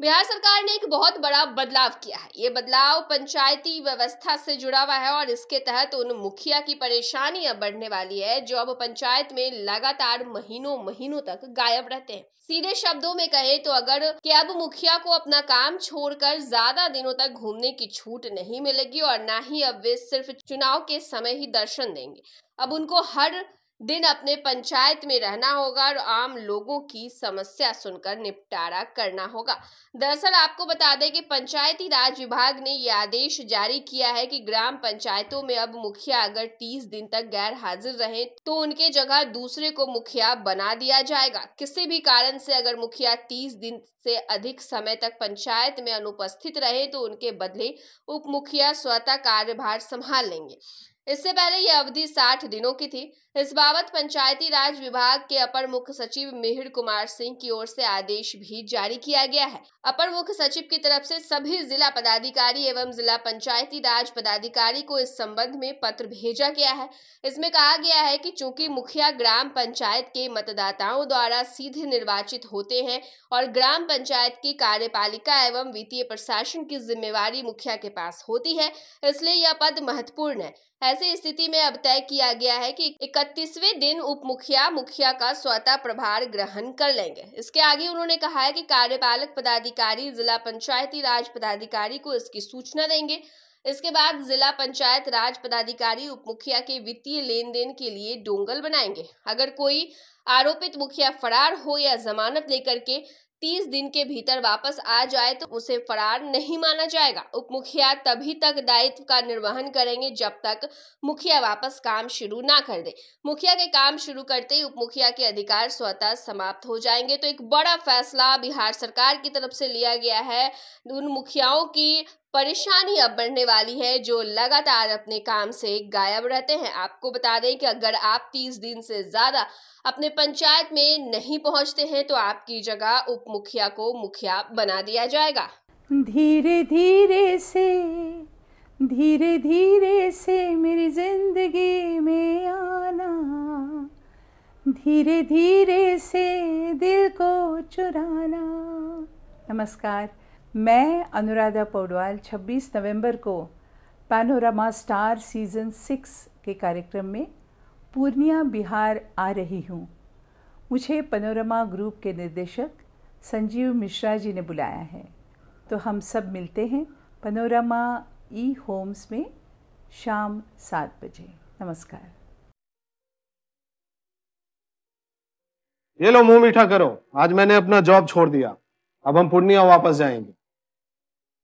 बिहार सरकार ने एक बहुत बड़ा बदलाव किया है ये बदलाव पंचायती व्यवस्था से जुड़ा हुआ है और इसके तहत उन मुखिया की परेशानियां बढ़ने वाली है जो अब पंचायत में लगातार महीनों महीनों तक गायब रहते हैं सीधे शब्दों में कहे तो अगर कि अब मुखिया को अपना काम छोड़कर ज्यादा दिनों तक घूमने की छूट नहीं मिलेगी और न ही अब वे सिर्फ चुनाव के समय ही दर्शन देंगे अब उनको हर दिन अपने पंचायत में रहना होगा और आम लोगों की समस्या सुनकर निपटारा करना होगा दरअसल आपको बता दें कि पंचायती राज विभाग ने यह आदेश जारी किया है कि ग्राम पंचायतों में अब मुखिया अगर 30 दिन तक गैर हाजिर रहे तो उनके जगह दूसरे को मुखिया बना दिया जाएगा किसी भी कारण से अगर मुखिया तीस दिन से अधिक समय तक पंचायत में अनुपस्थित रहे तो उनके बदले उप मुखिया स्वतः कार्यभार संभाल लेंगे इससे पहले यह अवधि साठ दिनों की थी इस बाबत पंचायती राज विभाग के अपर मुख्य सचिव मिहिर कुमार सिंह की ओर से आदेश भी जारी किया गया है अपर मुख्य सचिव की तरफ से सभी जिला पदाधिकारी एवं जिला पंचायती राज पदाधिकारी को इस संबंध में पत्र भेजा गया है इसमें कहा गया है कि चूंकि मुखिया ग्राम पंचायत के मतदाताओं द्वारा सीधे निर्वाचित होते हैं और ग्राम पंचायत की कार्यपालिका एवं वित्तीय प्रशासन की जिम्मेवारी मुखिया के पास होती है इसलिए यह पद महत्वपूर्ण है ऐसी स्थिति में अब तय किया गया है कि 31वें दिन उप मुखिया मुखिया का स्वतः प्रभार ग्रहण कर लेंगे इसके आगे उन्होंने कहा है कि कार्यपालक पदाधिकारी जिला पंचायती राज पदाधिकारी को इसकी सूचना देंगे इसके बाद जिला पंचायत राज पदाधिकारी उप मुखिया के वित्तीय लेन देन के लिए डोंगल बनाएंगे अगर कोई आरोपित मुखिया फरार हो या जमानत लेकर के तीस दिन के भीतर वापस आ जाए तो उसे फरार नहीं माना जाएगा उप मुखिया तभी तक दायित्व का निर्वहन करेंगे जब तक मुखिया वापस काम शुरू ना कर दे मुखिया के काम शुरू करते ही उप मुखिया के अधिकार स्वतः समाप्त हो जाएंगे तो एक बड़ा फैसला बिहार सरकार की तरफ से लिया गया है उन मुखियाओं की परेशानी अब बढ़ने वाली है जो लगातार अपने काम से गायब रहते हैं आपको बता दें कि अगर आप 30 दिन से ज़्यादा अपने पंचायत में नहीं पहुंचते हैं तो आपकी जगह उप मुखिया को मुखिया बना दिया जाएगा धीरे धीरे से धीरे धीरे से मेरी जिंदगी में आना धीरे धीरे से दिल को चुराना नमस्कार मैं अनुराधा पौडवाल 26 नवंबर को पैनोरामा स्टार सीज़न सिक्स के कार्यक्रम में पूर्णिया बिहार आ रही हूँ मुझे पनोरमा ग्रुप के निर्देशक संजीव मिश्रा जी ने बुलाया है तो हम सब मिलते हैं पनोरमा ई होम्स में शाम सात बजे नमस्कार ये लो मुंह मीठा करो आज मैंने अपना जॉब छोड़ दिया अब हम पूर्णिया वापस जाएंगे